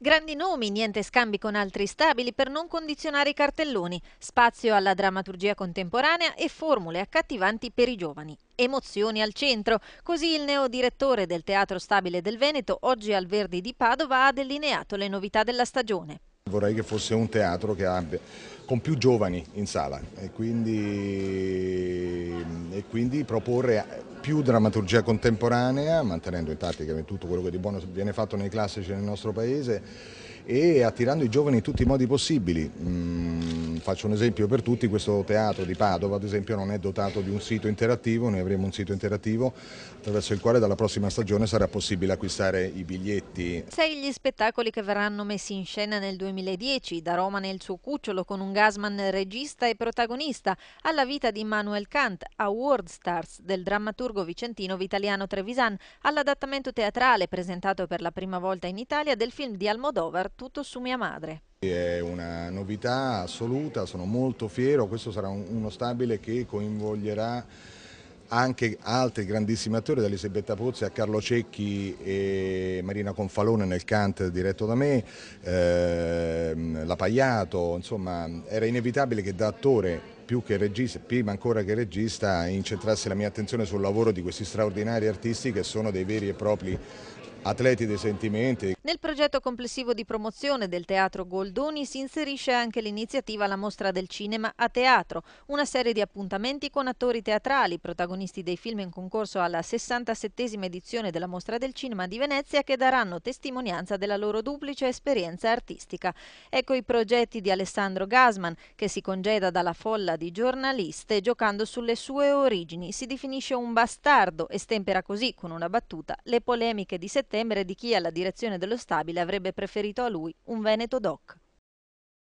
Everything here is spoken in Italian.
Grandi nomi, niente scambi con altri stabili per non condizionare i cartelloni, spazio alla drammaturgia contemporanea e formule accattivanti per i giovani. Emozioni al centro, così il neodirettore del Teatro Stabile del Veneto, oggi al Verdi di Padova, ha delineato le novità della stagione. Vorrei che fosse un teatro che abbia con più giovani in sala e quindi, e quindi proporre più drammaturgia contemporanea, mantenendo in tattica tutto quello che di buono viene fatto nei classici nel nostro paese e attirando i giovani in tutti i modi possibili. Mm faccio un esempio per tutti, questo teatro di Padova ad esempio non è dotato di un sito interattivo, noi avremo un sito interattivo attraverso il quale dalla prossima stagione sarà possibile acquistare i biglietti. Sei gli spettacoli che verranno messi in scena nel 2010, da Roma nel suo cucciolo con un gasman regista e protagonista, alla vita di Immanuel Kant, a World Stars del drammaturgo vicentino Vitaliano Trevisan, all'adattamento teatrale presentato per la prima volta in Italia del film di Almodovar Tutto su mia madre. È una novità assoluta, sono molto fiero, questo sarà un, uno stabile che coinvolgerà anche altri grandissimi attori, da Elisabetta Pozzi a Carlo Cecchi e Marina Confalone nel Cant diretto da me, ehm, La Pagliato, insomma era inevitabile che da attore più che regista, prima ancora che regista, incentrasse la mia attenzione sul lavoro di questi straordinari artisti che sono dei veri e propri atleti dei sentimenti. Nel progetto complessivo di promozione del Teatro Goldoni si inserisce anche l'iniziativa La Mostra del Cinema a Teatro, una serie di appuntamenti con attori teatrali, protagonisti dei film in concorso alla 67 edizione della Mostra del Cinema di Venezia che daranno testimonianza della loro duplice esperienza artistica. Ecco i progetti di Alessandro Gasman che si congeda dalla folla di giornaliste giocando sulle sue origini. Si definisce un bastardo e stempera così, con una battuta, le polemiche di settembre di chi alla direzione dello stabile avrebbe preferito a lui un veneto doc